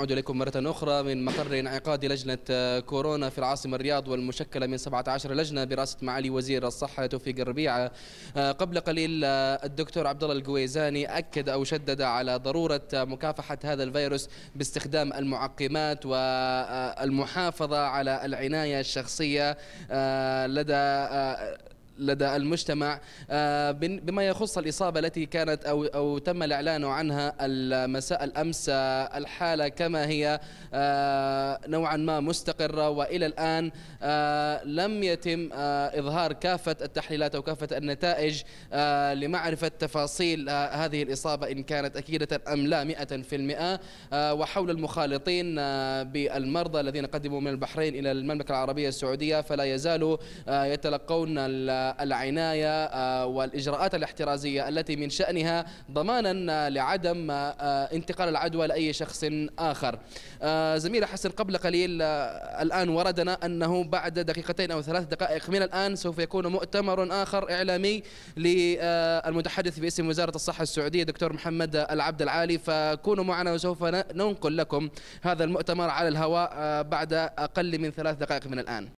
نعود إليكم مرة أخرى من مقر انعقاد لجنة آه، كورونا في العاصمة الرياض والمشكلة من 17 لجنة برئاسة معالي وزير الصحة توفيق الربيعة آه، قبل قليل آه، الدكتور عبد الله القويزاني أكد أو شدد على ضرورة مكافحة هذا الفيروس باستخدام المعقمات والمحافظة على العناية الشخصية لدى لدى المجتمع آه، بما يخص الإصابة التي كانت أو, أو تم الإعلان عنها المساء الأمس آه، الحالة كما هي آه، نوعا ما مستقرة وإلى الآن لم يتم إظهار كافة التحليلات أو كافة النتائج لمعرفة تفاصيل هذه الإصابة إن كانت أكيدة أم لا 100% وحول المخالطين بالمرضى الذين قدموا من البحرين إلى المملكة العربية السعودية فلا يزالوا يتلقون العناية آه، والإجراءات الاحترازية التي من شأنها ضمانا آه، لعدم آه، انتقال العدوى لأي شخص آخر زميلة حسن قبل قليل الآن وردنا أنه بعد دقيقتين أو ثلاث دقائق من الآن سوف يكون مؤتمر آخر إعلامي للمتحدث باسم وزارة الصحة السعودية دكتور محمد العبد العالي فكونوا معنا وسوف ننقل لكم هذا المؤتمر على الهواء بعد أقل من ثلاث دقائق من الآن